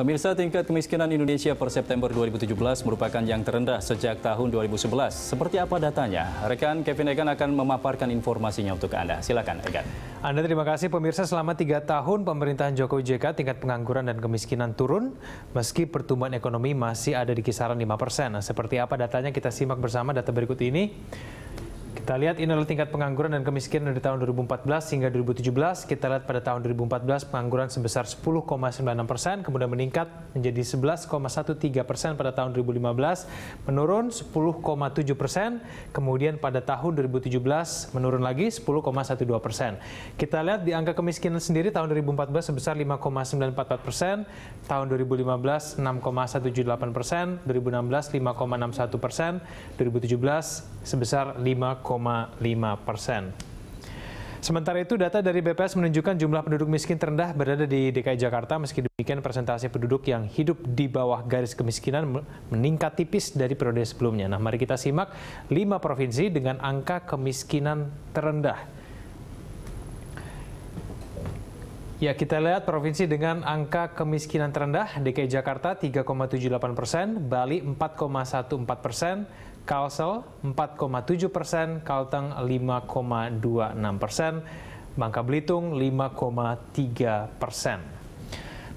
Pemirsa, tingkat kemiskinan Indonesia per September 2017 merupakan yang terendah sejak tahun 2011. Seperti apa datanya? Rekan Kevin Egan akan memaparkan informasinya untuk Anda. Silakan, Egan. Anda terima kasih pemirsa. Selama tiga tahun pemerintahan Jokowi JK tingkat pengangguran dan kemiskinan turun meski pertumbuhan ekonomi masih ada di kisaran 5 persen. Seperti apa datanya kita simak bersama data berikut ini. Kita lihat ini adalah tingkat pengangguran dan kemiskinan dari tahun 2014 hingga 2017. Kita lihat pada tahun 2014 pengangguran sebesar 10,96 persen, kemudian meningkat menjadi 11,13 persen pada tahun 2015, menurun 10,7 persen, kemudian pada tahun 2017 menurun lagi 10,12 persen. Kita lihat di angka kemiskinan sendiri tahun 2014 sebesar 5,944 persen, tahun 2015 6,178 persen, 2016 5,61 persen, 2017 sebesar 5, persen. Sementara itu, data dari BPS menunjukkan jumlah penduduk miskin terendah berada di DKI Jakarta. Meski demikian, persentase penduduk yang hidup di bawah garis kemiskinan meningkat tipis dari periode sebelumnya. Nah, mari kita simak 5 provinsi dengan angka kemiskinan terendah. Ya, kita lihat provinsi dengan angka kemiskinan terendah, DKI Jakarta 3,78 persen, Bali 4,14 persen, Kalsel 4,7 persen, Kalteng 5,26 persen, Bangka Belitung 5,3 persen.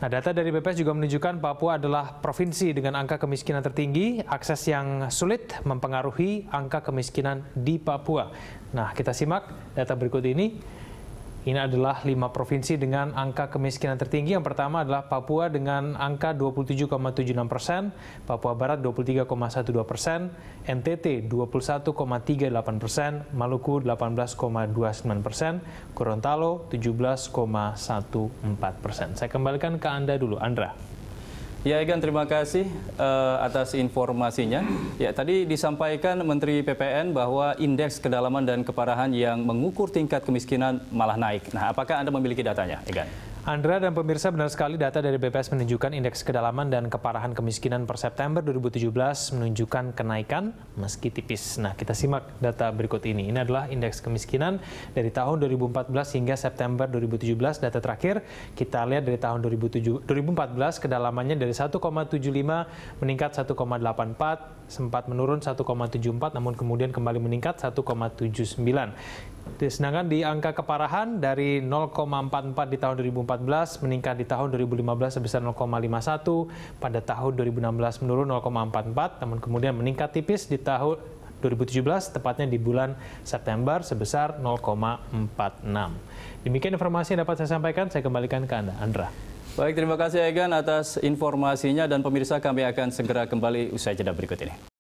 Nah, data dari BPS juga menunjukkan Papua adalah provinsi dengan angka kemiskinan tertinggi, akses yang sulit mempengaruhi angka kemiskinan di Papua. Nah, kita simak data berikut ini. Ini adalah lima provinsi dengan angka kemiskinan tertinggi. Yang pertama adalah Papua dengan angka 27,76 persen, Papua Barat 23,12 persen, NTT 21,38 persen, Maluku 18,29 persen, Gorontalo 17,14 persen. Saya kembalikan ke Anda dulu, Andra. Ya Egan, terima kasih uh, atas informasinya. Ya tadi disampaikan Menteri PPN bahwa indeks kedalaman dan keparahan yang mengukur tingkat kemiskinan malah naik. Nah, apakah Anda memiliki datanya, Egan? Andra dan pemirsa benar sekali data dari BPS menunjukkan indeks kedalaman dan keparahan kemiskinan per September 2017 menunjukkan kenaikan meski tipis. Nah, kita simak data berikut ini. Ini adalah indeks kemiskinan dari tahun 2014 hingga September 2017 data terakhir. Kita lihat dari tahun 2007, 2014 kedalamannya dari 1,75 meningkat 1,84 sempat menurun 1,74 namun kemudian kembali meningkat 1,79. Sedangkan di angka keparahan dari 0,44 di tahun 2014 meningkat di tahun 2015 sebesar 0,51, pada tahun 2016 menurun 0,44, namun kemudian meningkat tipis di tahun 2017, tepatnya di bulan September sebesar 0,46. Demikian informasi yang dapat saya sampaikan, saya kembalikan ke Anda, Andra. Baik, terima kasih Egan atas informasinya dan pemirsa kami akan segera kembali usai jeda berikut ini.